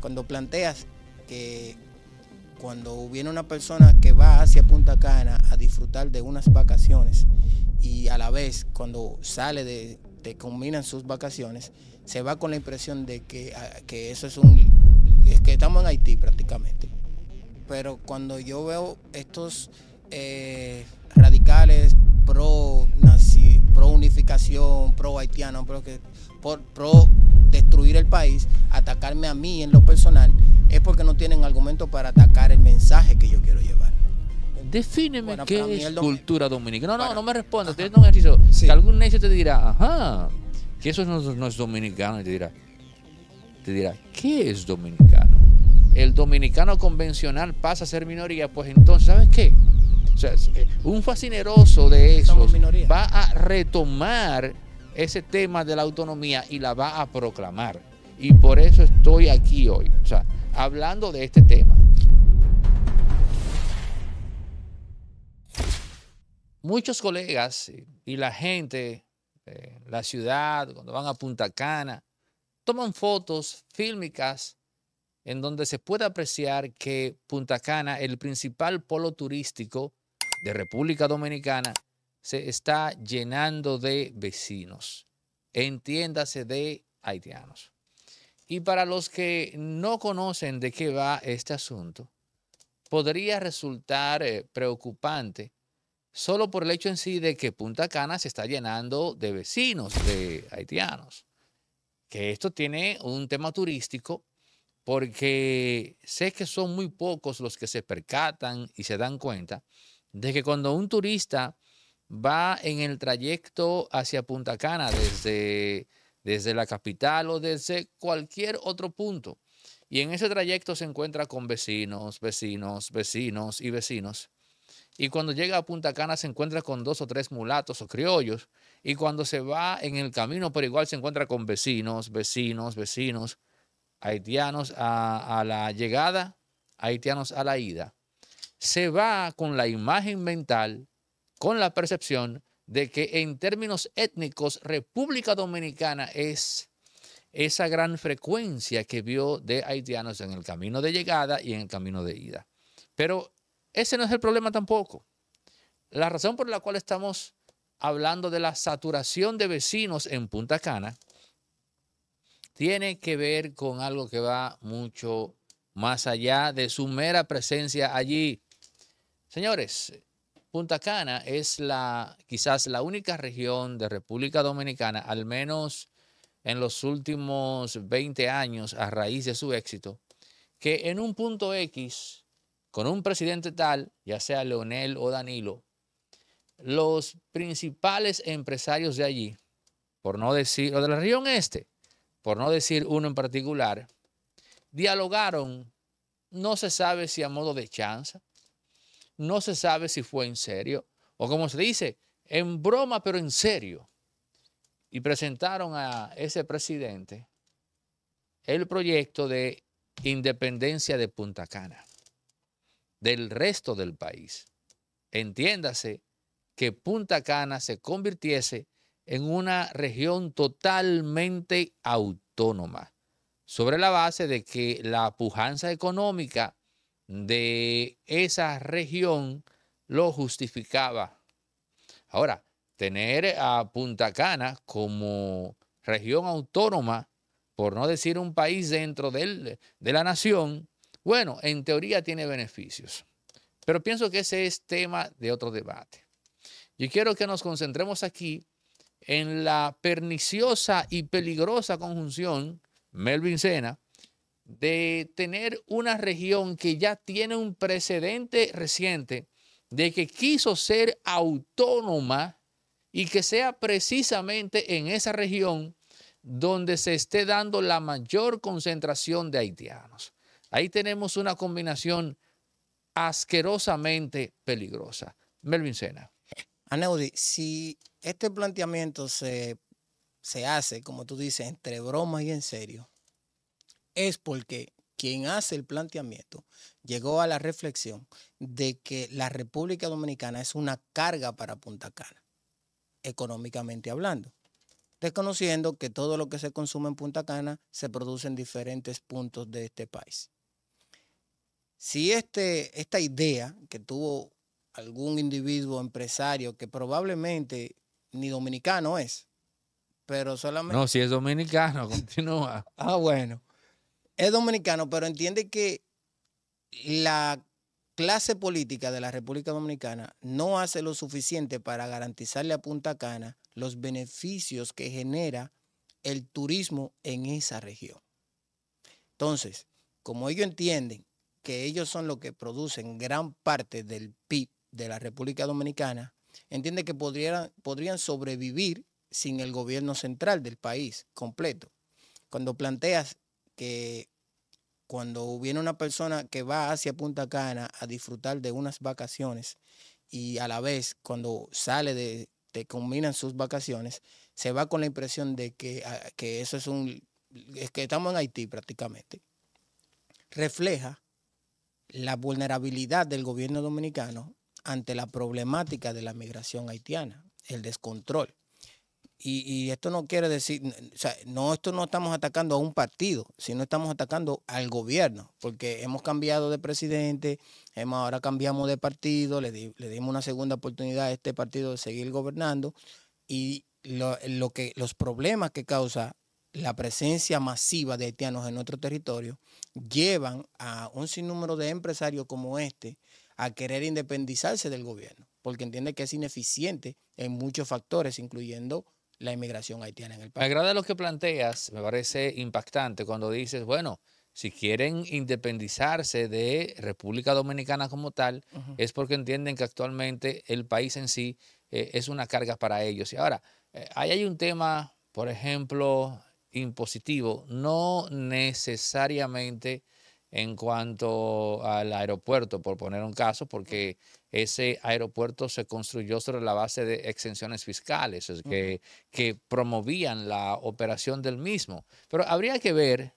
cuando planteas que cuando viene una persona que va hacia Punta Cana a disfrutar de unas vacaciones y a la vez cuando sale de, te combinan sus vacaciones, se va con la impresión de que, ah, eso es un, es que estamos en Haití prácticamente. Pero cuando yo veo estos eh, radicales pro, pro unificación, pro haitiano, pro destruir el país, atacarme a mí en lo personal, es porque no tienen argumento para atacar el mensaje que yo quiero llevar. Defíneme qué es cultura dominicana. No, no, no me respondas. Te un ejercicio. Si algún necio te dirá, ajá, que eso no, es dominicano. te dirá, te dirá, ¿qué es dominicano? El dominicano convencional pasa a ser minoría, pues entonces, ¿sabes qué? O sea, eh, un fascineroso de eso va a retomar ese tema de la autonomía y la va a proclamar. Y por eso estoy aquí hoy, o sea, hablando de este tema. Muchos colegas y la gente, eh, la ciudad, cuando van a Punta Cana, toman fotos fílmicas en donde se puede apreciar que Punta Cana, el principal polo turístico de República Dominicana, se está llenando de vecinos, entiéndase de haitianos. Y para los que no conocen de qué va este asunto, podría resultar eh, preocupante solo por el hecho en sí de que Punta Cana se está llenando de vecinos, de haitianos. Que esto tiene un tema turístico porque sé que son muy pocos los que se percatan y se dan cuenta de que cuando un turista va en el trayecto hacia Punta Cana, desde, desde la capital o desde cualquier otro punto. Y en ese trayecto se encuentra con vecinos, vecinos, vecinos y vecinos. Y cuando llega a Punta Cana se encuentra con dos o tres mulatos o criollos. Y cuando se va en el camino, por igual se encuentra con vecinos, vecinos, vecinos, haitianos a la llegada, haitianos a la ida. Se va con la imagen mental con la percepción de que en términos étnicos República Dominicana es esa gran frecuencia que vio de haitianos en el camino de llegada y en el camino de ida. Pero ese no es el problema tampoco. La razón por la cual estamos hablando de la saturación de vecinos en Punta Cana tiene que ver con algo que va mucho más allá de su mera presencia allí. Señores, Punta Cana es la, quizás la única región de República Dominicana, al menos en los últimos 20 años, a raíz de su éxito, que en un punto X, con un presidente tal, ya sea Leonel o Danilo, los principales empresarios de allí, por no decir, o de la región este, por no decir uno en particular, dialogaron, no se sabe si a modo de chanza, no se sabe si fue en serio o como se dice, en broma pero en serio. Y presentaron a ese presidente el proyecto de independencia de Punta Cana del resto del país. Entiéndase que Punta Cana se convirtiese en una región totalmente autónoma, sobre la base de que la pujanza económica de esa región lo justificaba. Ahora, tener a Punta Cana como región autónoma, por no decir un país dentro de la nación, bueno, en teoría tiene beneficios. Pero pienso que ese es tema de otro debate. Yo quiero que nos concentremos aquí en la perniciosa y peligrosa conjunción Melvin Sena de tener una región que ya tiene un precedente reciente de que quiso ser autónoma y que sea precisamente en esa región donde se esté dando la mayor concentración de haitianos. Ahí tenemos una combinación asquerosamente peligrosa. Melvin Sena. Aneudi, si este planteamiento se, se hace, como tú dices, entre bromas y en serio, es porque quien hace el planteamiento llegó a la reflexión de que la República Dominicana es una carga para Punta Cana, económicamente hablando, reconociendo que todo lo que se consume en Punta Cana se produce en diferentes puntos de este país. Si este, esta idea que tuvo algún individuo empresario que probablemente ni dominicano es, pero solamente... No, si es dominicano, continúa. ah, bueno es dominicano, pero entiende que la clase política de la República Dominicana no hace lo suficiente para garantizarle a Punta Cana los beneficios que genera el turismo en esa región. Entonces, como ellos entienden que ellos son los que producen gran parte del PIB de la República Dominicana, entiende que podrían, podrían sobrevivir sin el gobierno central del país completo. Cuando planteas que cuando viene una persona que va hacia Punta Cana a disfrutar de unas vacaciones y a la vez cuando sale de, te combinan sus vacaciones, se va con la impresión de que, ah, que eso es un, es que estamos en Haití prácticamente. Refleja la vulnerabilidad del gobierno dominicano ante la problemática de la migración haitiana, el descontrol. Y, esto no quiere decir, o sea, no, esto no estamos atacando a un partido, sino estamos atacando al gobierno, porque hemos cambiado de presidente, hemos, ahora cambiamos de partido, le, le dimos una segunda oportunidad a este partido de seguir gobernando y lo, que, los problemas que causa la presencia masiva de haitianos en nuestro territorio llevan a un sinnúmero de empresarios como este a querer independizarse del gobierno, porque entiende que es ineficiente en muchos factores, incluyendo la inmigración haitiana en el país. Me agrada lo que planteas, me parece impactante cuando dices, bueno, si quieren independizarse de República Dominicana como tal, es porque entienden que actualmente el país en sí eh, es una carga para ellos. Y ahora, eh, ahí hay un tema, por ejemplo, impositivo, no necesariamente en cuanto al aeropuerto, por poner un caso, porque ese aeropuerto se construyó sobre la base de exenciones fiscales que, que promovían la operación del mismo. Pero habría que ver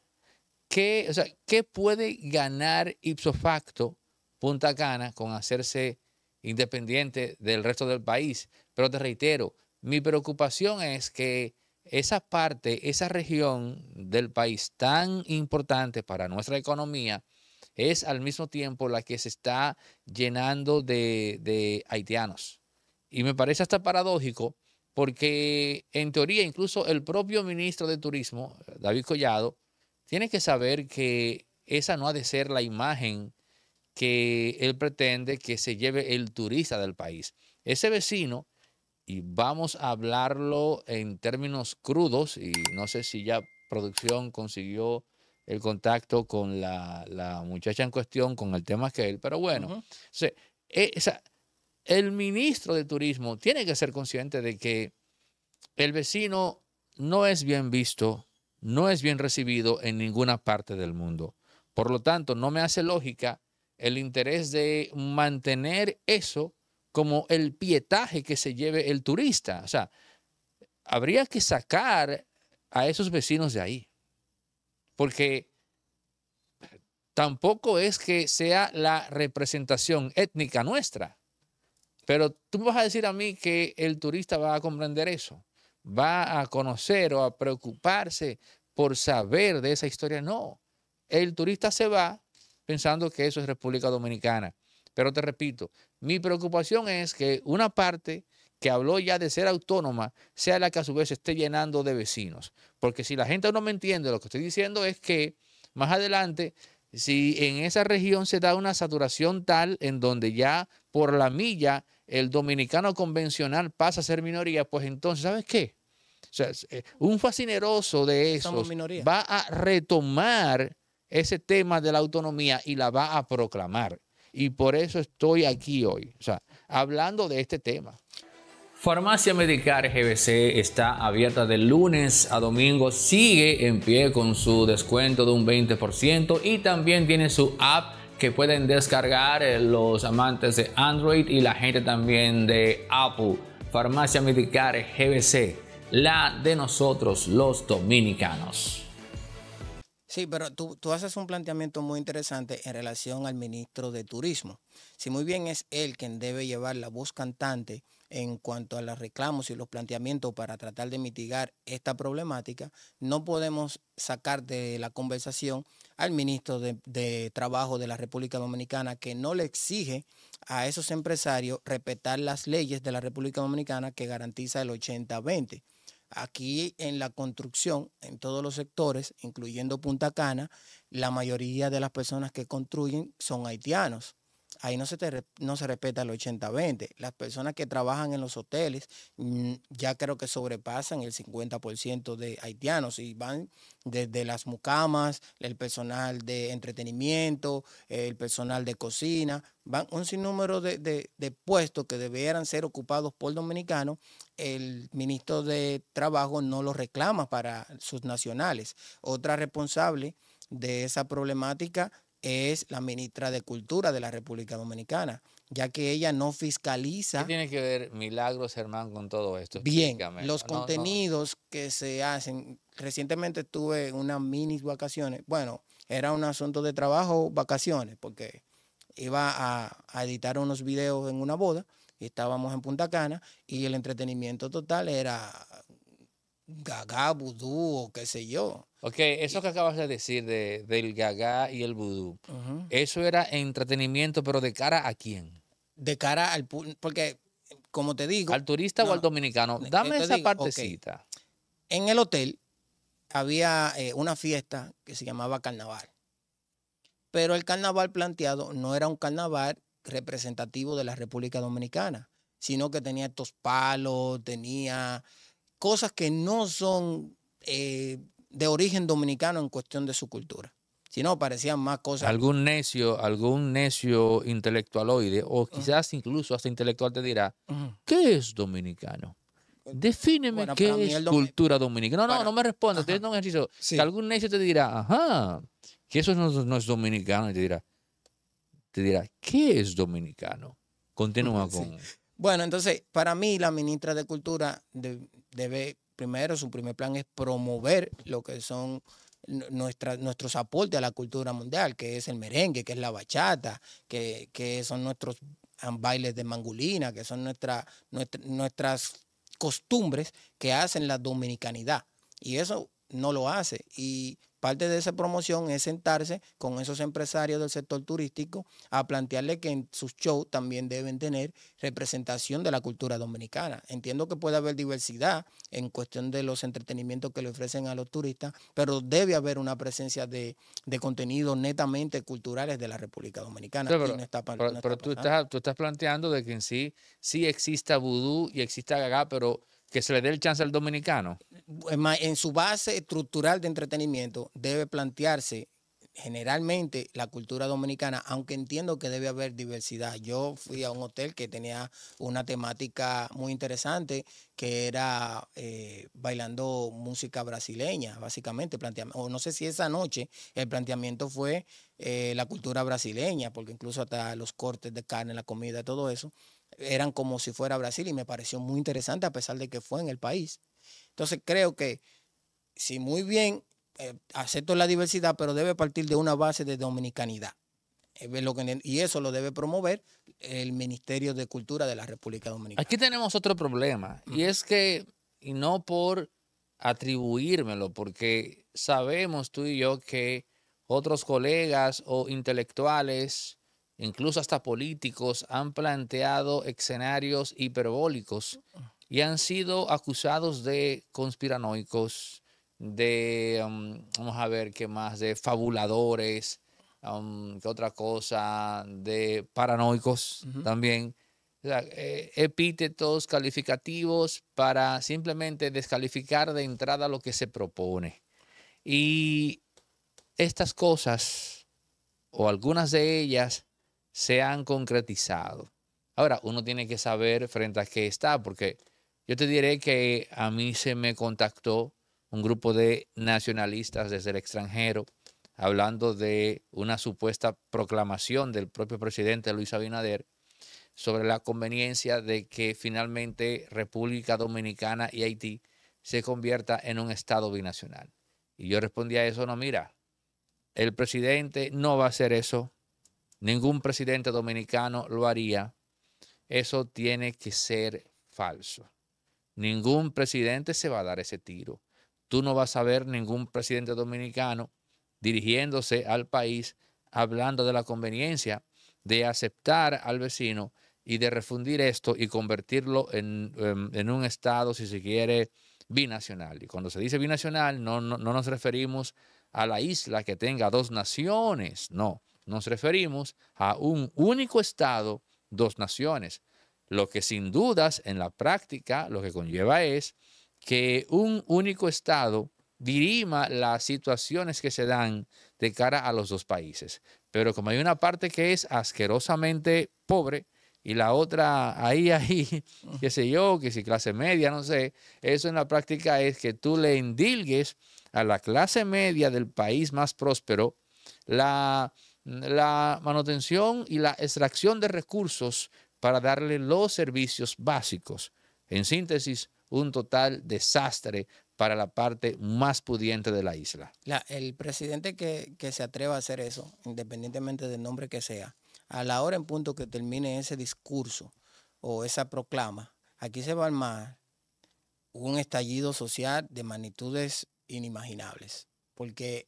qué, o qué puede ganar ipso facto Punta Cana con hacerse independiente del resto del país. Pero te reitero, mi preocupación es que esa parte, esa región del país tan importante para nuestra economía, es al mismo tiempo la que se está llenando de, haitianos. Y me parece hasta paradójico porque en teoría incluso el propio ministro de Turismo, David Collado, tiene que saber que esa no ha de ser la imagen que él pretende que se lleve el turista del país. Ese vecino y vamos a hablarlo en términos crudos y no sé si ya producción consiguió el contacto con la, muchacha en cuestión, con el tema que él, pero bueno, eh, el ministro de Turismo tiene que ser consciente de que el vecino no es bien visto, no es bien recibido en ninguna parte del mundo. Por lo tanto, no me hace lógica el interés de mantener eso como el pietaje que se lleve el turista. O sea, habría que sacar a esos vecinos de ahí, porque tampoco es que sea la representación étnica nuestra. Pero tú vas a decir a mí que el turista va a comprender eso, va a conocer o a preocuparse por saber de esa historia. No, el turista se va pensando que eso es República Dominicana. Pero te repito, mi preocupación es que una parte que habló ya de ser autónoma sea la que a su vez esté llenando de vecinos. Porque si la gente no me entiende, lo que estoy diciendo es que más adelante, si en esa región se da una saturación tal en donde ya por la milla el dominicano convencional pasa a ser minoría, pues entonces, ¿sabes qué? Eh, un fascineroso de esos va a retomar ese tema de la autonomía y la va a proclamar y por eso estoy aquí hoy, o sea, hablando de este tema. Farmacia Medicar GBC está abierta de lunes a domingo, sigue en pie con su descuento de un 20% y también tiene su app que pueden descargar eh, los amantes de Android y la gente también de Apple. Farmacia Medicar GBC, la de nosotros los dominicanos. Sí, pero tú, haces un planteamiento muy interesante en relación al ministro de Turismo. Si muy bien es él quien debe llevar la voz cantante en cuanto a los reclamos y los planteamientos para tratar de mitigar esta problemática, no podemos sacar de la conversación al ministro de, de Trabajo de la República Dominicana que no le exige a esos empresarios respetar las leyes de la República Dominicana que garantiza el 80-20. Aquí en la construcción, en todos los sectores, incluyendo Punta Cana, la mayoría de las personas que construyen son haitianos ahí no se, no se respeta el 80-20. Las personas que trabajan en los hoteles mm, ya creo que sobrepasan el 50% de haitianos y van desde las mucamas, el personal de entretenimiento, el personal de cocina, van un sinnúmero de, de puestos que debieran ser ocupados por dominicanos. El ministro de Trabajo no los reclama para sus nacionales. Otra responsable de esa problemática es la ministra de Cultura de la República Dominicana, ya que ella no fiscaliza. ¿Qué tiene que ver Milagros hermano, con todo esto? Bien, los contenidos que se hacen. Recientemente tuve unas mini vacaciones. Bueno, era un asunto de trabajo, vacaciones, porque iba a, a editar unos videos en una boda y estábamos en Punta Cana y el entretenimiento total era gagá, vudú o qué sé yo. Ok, eso que acabas de decir del gagá y el vudú, eso era entretenimiento, pero ¿de cara a quién? De cara al porque como te digo... Al turista o al dominicano, eh, dame esa partecita. En el hotel había eh, una fiesta que se llamaba carnaval, pero el carnaval planteado no era un carnaval representativo de la República Dominicana, sino que tenía estos palos, tenía cosas que no son eh, de origen dominicano en cuestión de su cultura. Si parecían más cosas. Algún necio, algún necio intelectualoide, o quizás incluso hasta intelectual te dirá, ¿qué es dominicano? Defíneme qué es cultura dominicana. No, no, no me respondas. Estoy un ejercicio. algún necio te dirá, ajá, que eso no, es dominicano. Y te dirá, te dirá, ¿qué es dominicano? Continúa con... Bueno, entonces, para mí, la ministra de Cultura de, debe, primero, su primer plan es promover lo que son nuestros aportes a la cultura mundial, que es el merengue, que es la bachata, que, que son nuestros bailes de mangulina, que son nuestra, nuestras costumbres que hacen la dominicanidad. Y eso no lo hace. Y Parte de esa promoción es sentarse con esos empresarios del sector turístico a plantearle que en sus shows también deben tener representación de la cultura dominicana. Entiendo que puede haber diversidad en cuestión de los entretenimientos que le ofrecen a los turistas, pero debe haber una presencia de, contenidos netamente culturales de la República Dominicana. Pero, tú, estás, estás planteando de que en sí sí exista vudú y exista Gaga, pero que se le dé el chance al dominicano? En su base estructural de entretenimiento debe plantearse generalmente la cultura dominicana, aunque entiendo que debe haber diversidad. Yo fui a un hotel que tenía una temática muy interesante, que era eh, bailando música brasileña, básicamente. O no sé si esa noche el planteamiento fue eh, la cultura brasileña, porque incluso hasta los cortes de carne, la comida, todo eso eran como si fuera Brasil y me pareció muy interesante a pesar de que fue en el país. Entonces creo que si muy bien eh, acepto la diversidad, pero debe partir de una base de dominicanidad. y eso lo debe promover el Ministerio de Cultura de la República Dominicana. Aquí tenemos otro problema y es que, y no por atribuírmelo, porque sabemos tú y yo que otros colegas o intelectuales incluso hasta políticos, han planteado escenarios hiperbólicos y han sido acusados de conspiranoicos, de, um, vamos a ver qué más, de fabuladores, um, qué otra cosa, de paranoicos también. Eh, epítetos calificativos para simplemente descalificar de entrada lo que se propone. Y estas cosas, o algunas de ellas, se han concretizado. Ahora, uno tiene que saber frente a qué está, porque yo te diré que a mí se me contactó un grupo de nacionalistas desde el extranjero hablando de una supuesta proclamación del propio presidente Luis Abinader sobre la conveniencia de que finalmente República Dominicana y Haití se convierta en un Estado binacional. Y yo respondí a eso, no, mira, el presidente no va a hacer eso, ningún presidente dominicano lo haría, eso tiene que ser falso. Ningún presidente se va a dar ese tiro. Tú no vas a ver ningún presidente dominicano dirigiéndose al país hablando de la conveniencia de aceptar al vecino y de refundir esto y convertirlo en, em, un estado, si se quiere, binacional. Y cuando se dice binacional, no nos referimos a la isla que tenga dos naciones, no nos referimos a un único Estado, dos naciones, lo que sin dudas en la práctica lo que conlleva es que un único Estado dirima las situaciones que se dan de cara a los dos países. Pero como hay una parte que es asquerosamente pobre, y la otra ahí, ahí, qué sé yo, que si clase media, no sé. Eso en la práctica es que tú le endilgues a la clase media del país más próspero la la manutención y la extracción de recursos para darle los servicios básicos. En síntesis, un total desastre para la parte más pudiente de la isla. el presidente que, que se atreva a hacer eso, independientemente del nombre que sea, a la hora en punto que termine ese discurso o esa proclama, aquí se va a armar un estallido social de magnitudes inimaginables, porque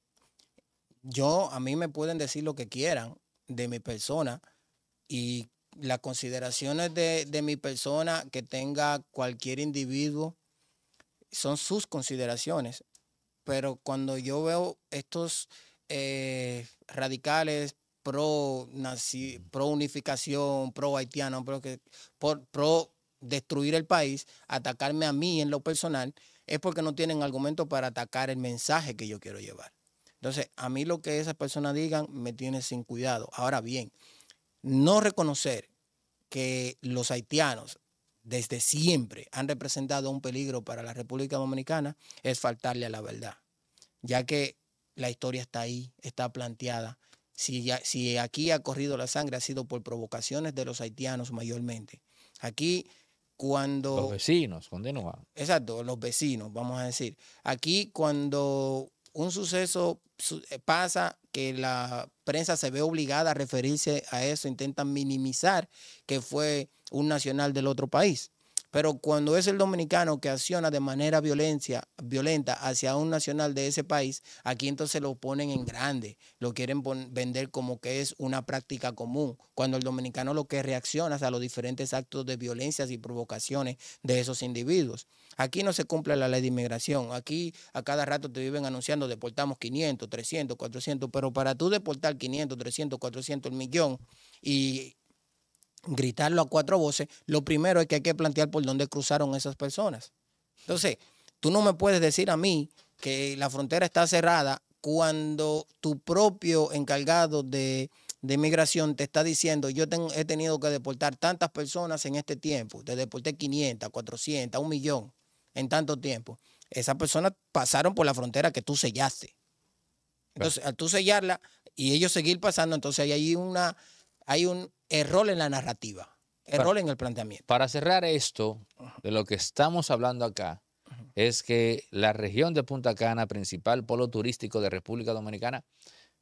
yo, a mí me pueden decir lo que quieran de mi persona y las consideraciones de, mi persona que tenga cualquier individuo son sus consideraciones. Pero cuando yo veo estos eh, radicales pro, pro unificación, pro haitiano, que, por, pro destruir el país, atacarme a mí en lo personal, es porque no tienen argumento para atacar el mensaje que yo quiero llevar. Entonces, a mí lo que esas personas digan me tiene sin cuidado. Ahora bien, no reconocer que los haitianos desde siempre han representado un peligro para la República Dominicana es faltarle a la verdad, ya que la historia está ahí, está planteada. Si, aquí ha corrido la sangre ha sido por provocaciones de los haitianos mayormente. Aquí cuando... Los vecinos, continúa. Exacto, los vecinos, vamos a decir. Aquí cuando un suceso eh, pasa que la prensa se ve obligada a referirse a eso, intenta minimizar que fue un nacional del otro país. Pero cuando es el dominicano que acciona de manera violencia, violenta hacia un nacional de ese país, aquí entonces lo ponen en grande, lo quieren vender como que es una práctica común, cuando el dominicano lo que reacciona es a los diferentes actos de violencias y provocaciones de esos individuos. Aquí no se cumple la ley de inmigración. Aquí a cada rato te viven anunciando deportamos 500, 300, 400, pero para tú deportar 500, 300, 400, el millón y gritarlo a cuatro voces, lo primero es que hay que plantear por dónde cruzaron esas personas. Entonces, tú no me puedes decir a mí que la frontera está cerrada cuando tu propio encargado de, inmigración te está diciendo, yo he tenido que deportar tantas personas en este tiempo, te deporté 500, 400, un millón en tanto tiempo, esas personas pasaron por la frontera que tú sellaste. Entonces, al tú sellarla y ellos seguir pasando, entonces hay, una, hay un error en la narrativa, error en el planteamiento. Para cerrar esto, de lo que estamos hablando acá, es que la región de Punta Cana, principal polo turístico de República Dominicana,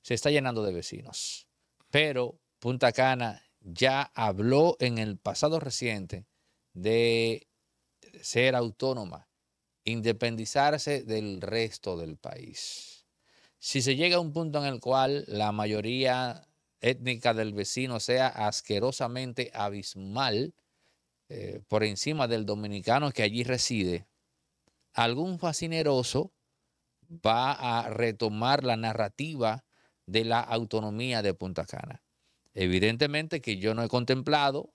se está llenando de vecinos. Pero Punta Cana ya habló en el pasado reciente de ser autónoma, independizarse del resto del país. Si se llega a un punto en el cual la mayoría étnica del vecino sea asquerosamente abismal eh, por encima del dominicano que allí reside, algún facineroso va a retomar la narrativa de la autonomía de Punta Cana. Evidentemente que yo no he contemplado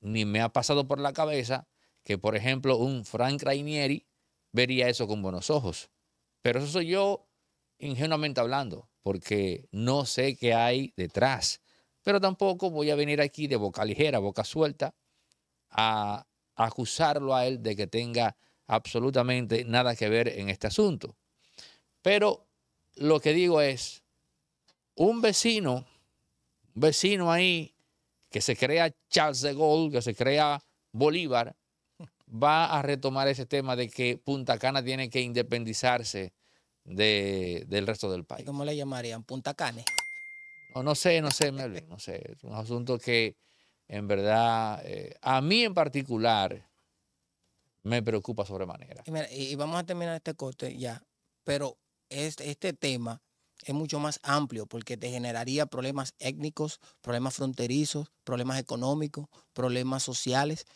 ni me ha pasado por la cabeza que por ejemplo un Frank Rainieri vería eso con buenos ojos. Pero eso soy yo ingenuamente hablando, porque no sé qué hay detrás. Pero tampoco voy a venir aquí de boca ligera, boca suelta, a acusarlo a él de que tenga absolutamente nada que ver en este asunto. Pero lo que digo es, un vecino, un vecino ahí que se crea Charles de Gaulle, que se crea Bolívar, va a retomar ese tema de que Punta Cana tiene que independizarse del resto del país. ¿Cómo le llamarían? ¿Punta Cane? No, sé, no sé, Melvin, no sé. Es un asunto que en verdad, eh, a mí en particular, me preocupa sobremanera. Y, vamos a terminar este corte ya, pero este, este tema es mucho más amplio porque te generaría problemas étnicos, problemas fronterizos, problemas económicos, problemas sociales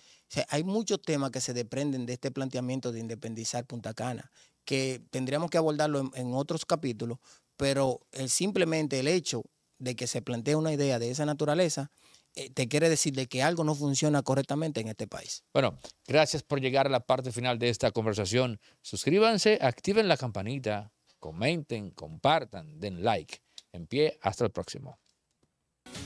hay muchos temas que se desprenden de este planteamiento de independizar Punta Cana, que tendríamos que abordarlo en, otros capítulos, pero simplemente el hecho de que se plantea una idea de esa naturaleza eh, te quiere decir de que algo no funciona correctamente en este país. Bueno, gracias por llegar a la parte final de esta conversación. Suscríbanse, activen la campanita, comenten, compartan, den like. En pie, hasta el próximo.